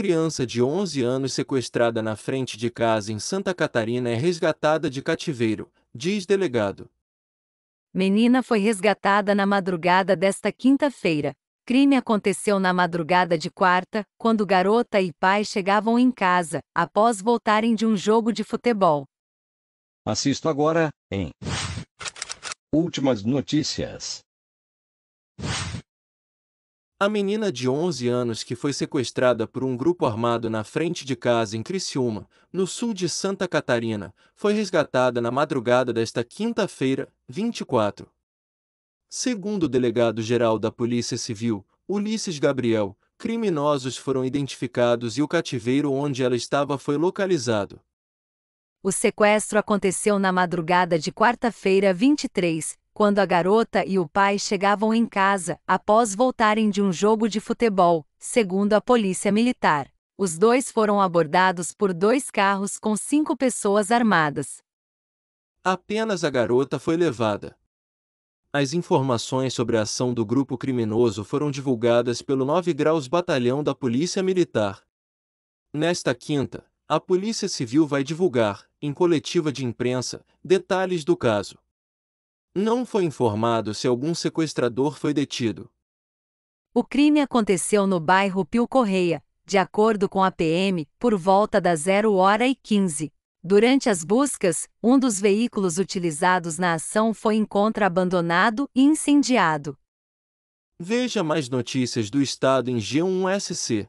criança de 11 anos sequestrada na frente de casa em Santa Catarina é resgatada de cativeiro, diz delegado. Menina foi resgatada na madrugada desta quinta-feira. Crime aconteceu na madrugada de quarta, quando garota e pai chegavam em casa, após voltarem de um jogo de futebol. Assisto agora, em Últimas notícias. A menina de 11 anos que foi sequestrada por um grupo armado na frente de casa em Criciúma, no sul de Santa Catarina, foi resgatada na madrugada desta quinta-feira, 24. Segundo o delegado-geral da Polícia Civil, Ulisses Gabriel, criminosos foram identificados e o cativeiro onde ela estava foi localizado. O sequestro aconteceu na madrugada de quarta-feira, 23, quando a garota e o pai chegavam em casa após voltarem de um jogo de futebol, segundo a polícia militar. Os dois foram abordados por dois carros com cinco pessoas armadas. Apenas a garota foi levada. As informações sobre a ação do grupo criminoso foram divulgadas pelo 9 Graus Batalhão da Polícia Militar. Nesta quinta, a Polícia Civil vai divulgar, em coletiva de imprensa, detalhes do caso. Não foi informado se algum sequestrador foi detido. O crime aconteceu no bairro Pio Correia, de acordo com a PM, por volta das 0 hora e 15. Durante as buscas, um dos veículos utilizados na ação foi encontrado abandonado e incendiado. Veja mais notícias do Estado em G1SC.